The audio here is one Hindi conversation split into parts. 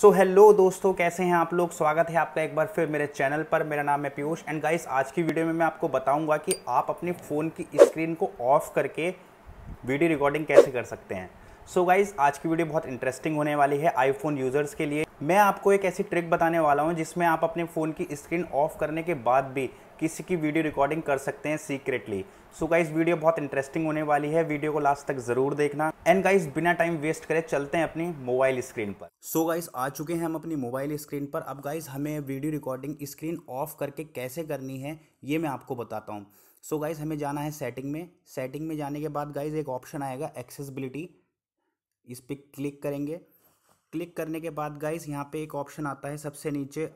सो so, हेलो दोस्तों कैसे हैं आप लोग स्वागत है आपका एक बार फिर मेरे चैनल पर मेरा नाम है पीयूष एंड गाइस आज की वीडियो में मैं आपको बताऊंगा कि आप अपने फ़ोन की स्क्रीन को ऑफ करके वीडियो रिकॉर्डिंग कैसे कर सकते हैं सो so, गाइस आज की वीडियो बहुत इंटरेस्टिंग होने वाली है आईफोन यूज़र्स के लिए मैं आपको एक ऐसी ट्रिक बताने वाला हूँ जिसमें आप अपने फ़ोन की स्क्रीन ऑफ करने के बाद भी किसी की वीडियो रिकॉर्डिंग कर सकते हैं सीक्रेटली सो गाइस वीडियो बहुत इंटरेस्टिंग होने वाली है वीडियो को लास्ट तक ज़रूर देखना एंड गाइस बिना टाइम वेस्ट करे चलते हैं अपनी मोबाइल स्क्रीन पर सो so गाइस आ चुके हैं हम अपनी मोबाइल स्क्रीन पर अब गाइस हमें वीडियो रिकॉर्डिंग स्क्रीन ऑफ करके कैसे करनी है ये मैं आपको बताता हूँ सो गाइज हमें जाना है सेटिंग में सेटिंग में जाने के बाद गाइज एक ऑप्शन आएगा एक्सेसबिलिटी इस पर क्लिक करेंगे क्लिक करने के बाद गाइस यहाँ पे एक ऑप्शन आता है सबसे नीचे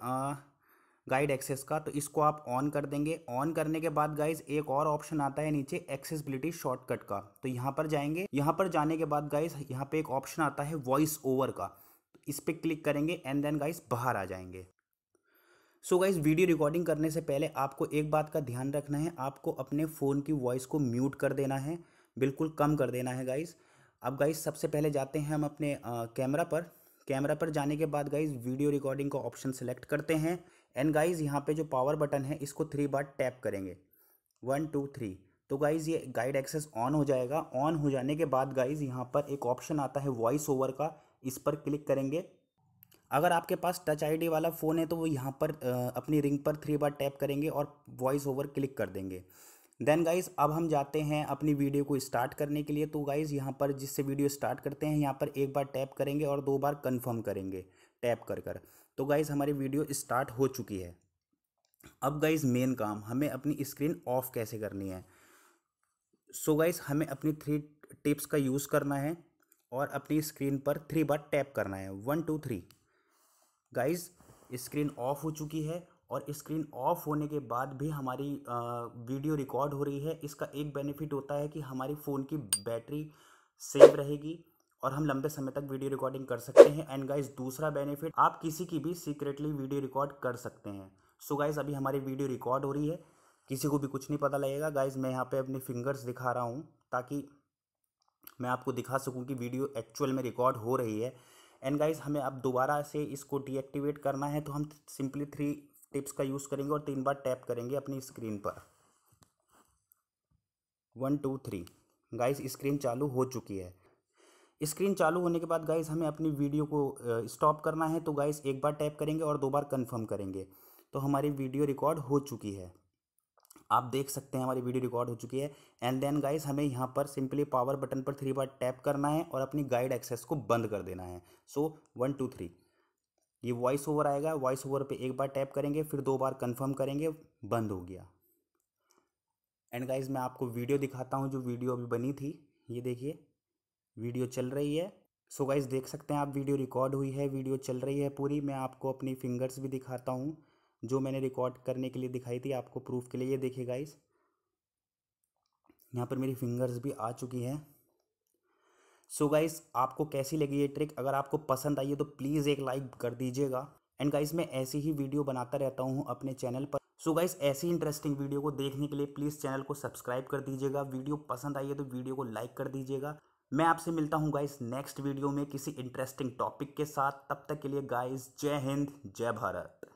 गाइड एक्सेस का तो इसको आप ऑन कर देंगे ऑन करने के बाद गाइज एक और ऑप्शन आता है नीचे एक्सेसिबिलिटी शॉर्टकट का तो यहाँ पर जाएंगे यहाँ पर जाने के बाद गाइज यहाँ पे एक ऑप्शन आता है वॉइस ओवर का तो इस पर क्लिक करेंगे एंड देन गाइज बाहर आ जाएंगे सो गाइज वीडियो रिकॉर्डिंग करने से पहले आपको एक बात का ध्यान रखना है आपको अपने फ़ोन की वॉइस को म्यूट कर देना है बिल्कुल कम कर देना है गाइज़ अब गाइज सबसे पहले जाते हैं हम अपने कैमरा पर कैमरा पर जाने के बाद गाइज वीडियो रिकॉर्डिंग का ऑप्शन सेलेक्ट करते हैं एंड गाइज यहाँ पे जो पावर बटन है इसको थ्री बार टैप करेंगे वन टू थ्री तो गाइज़ ये गाइड एक्सेस ऑन हो जाएगा ऑन हो जाने के बाद गाइज़ यहाँ पर एक ऑप्शन आता है वॉइस ओवर का इस पर क्लिक करेंगे अगर आपके पास टच आईडी वाला फ़ोन है तो वो यहाँ पर अपनी रिंग पर थ्री बार टैप करेंगे और वॉइस ओवर क्लिक कर देंगे देन गाइज अब हम जाते हैं अपनी वीडियो को स्टार्ट करने के लिए तो गाइज यहाँ पर जिससे वीडियो स्टार्ट करते हैं यहाँ पर एक बार टैप करेंगे और दो बार कन्फर्म करेंगे टैप कर कर तो गाइज हमारी वीडियो स्टार्ट हो चुकी है अब गाइज मेन काम हमें अपनी स्क्रीन ऑफ कैसे करनी है सो so गाइज हमें अपनी थ्री टिप्स का यूज़ करना है और अपनी स्क्रीन पर थ्री बार टैप करना है one two three guys screen off हो चुकी है और स्क्रीन ऑफ होने के बाद भी हमारी वीडियो रिकॉर्ड हो रही है इसका एक बेनिफिट होता है कि हमारी फ़ोन की बैटरी सेव रहेगी और हम लंबे समय तक वीडियो रिकॉर्डिंग कर सकते हैं एंड गाइज दूसरा बेनिफिट आप किसी की भी सीक्रेटली वीडियो रिकॉर्ड कर सकते हैं सो so गाइज अभी हमारी वीडियो रिकॉर्ड हो रही है किसी को भी कुछ नहीं पता लगेगा गाइज मैं यहाँ पे अपने फिंगर्स दिखा रहा हूँ ताकि मैं आपको दिखा सकूँ कि वीडियो एक्चुअल में रिकॉर्ड हो रही है एंड गाइज हमें अब दोबारा से इसको डीएक्टिवेट करना है तो हम सिंपली थ्री टिप्स का यूज़ करेंगे और तीन बार टैप करेंगे अपनी स्क्रीन पर one two three guys screen चालू हो चुकी है स्क्रीन चालू होने के बाद गाइस हमें अपनी वीडियो को स्टॉप करना है तो गाइस एक बार टैप करेंगे और दो बार कंफर्म करेंगे तो हमारी वीडियो रिकॉर्ड हो चुकी है आप देख सकते हैं हमारी वीडियो रिकॉर्ड हो चुकी है एंड देन गाइस हमें यहाँ पर सिंपली पावर बटन पर थ्री बार टैप करना है और अपनी गाइड एक्सेस को बंद कर देना है सो वन टू थ्री ये वॉइस ओवर आएगा वॉइस ओवर पे एक बार टैप करेंगे फिर दो बार कंफर्म करेंगे बंद हो गया एंड गाइज मैं आपको वीडियो दिखाता हूँ जो वीडियो अभी बनी थी ये देखिए वीडियो चल रही है सो so गाइज देख सकते हैं आप वीडियो रिकॉर्ड हुई है वीडियो चल रही है पूरी मैं आपको अपनी फिंगर्स भी दिखाता हूँ जो मैंने रिकॉर्ड करने के लिए दिखाई थी आपको प्रूफ के लिए ये देखिए गाइज यहाँ पर मेरी फिंगर्स भी आ चुकी हैं सो गाइस आपको कैसी लगी ये ट्रिक अगर आपको पसंद आई है तो प्लीज़ एक लाइक कर दीजिएगा एंड गाइस मैं ऐसी ही वीडियो बनाता रहता हूँ अपने चैनल पर सो so गाइस ऐसी इंटरेस्टिंग वीडियो को देखने के लिए प्लीज़ चैनल को सब्सक्राइब कर दीजिएगा वीडियो पसंद आई है तो वीडियो को लाइक कर दीजिएगा मैं आपसे मिलता हूँ गाइस नेक्स्ट वीडियो में किसी इंटरेस्टिंग टॉपिक के साथ तब तक के लिए गाइस जय हिंद जय भारत